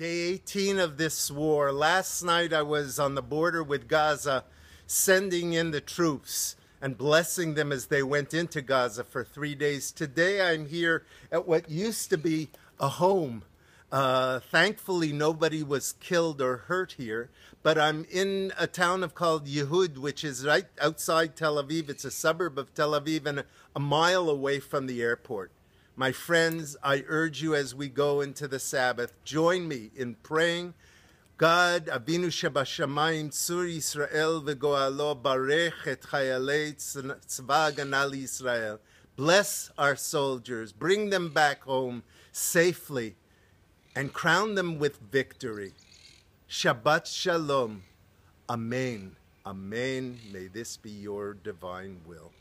Day 18 of this war. Last night I was on the border with Gaza sending in the troops and blessing them as they went into Gaza for three days. Today I'm here at what used to be a home. Uh, thankfully, nobody was killed or hurt here, but I'm in a town of called Yehud, which is right outside Tel Aviv. It's a suburb of Tel Aviv and a mile away from the airport. My friends, I urge you as we go into the Sabbath, join me in praying, God, Abinu Shebashamayim, Tzur Yisrael v'goalo, Barech et Chayalei Tzva Ganali Israel. Bless our soldiers, bring them back home safely, and crown them with victory. Shabbat Shalom. Amen. Amen. May this be your divine will.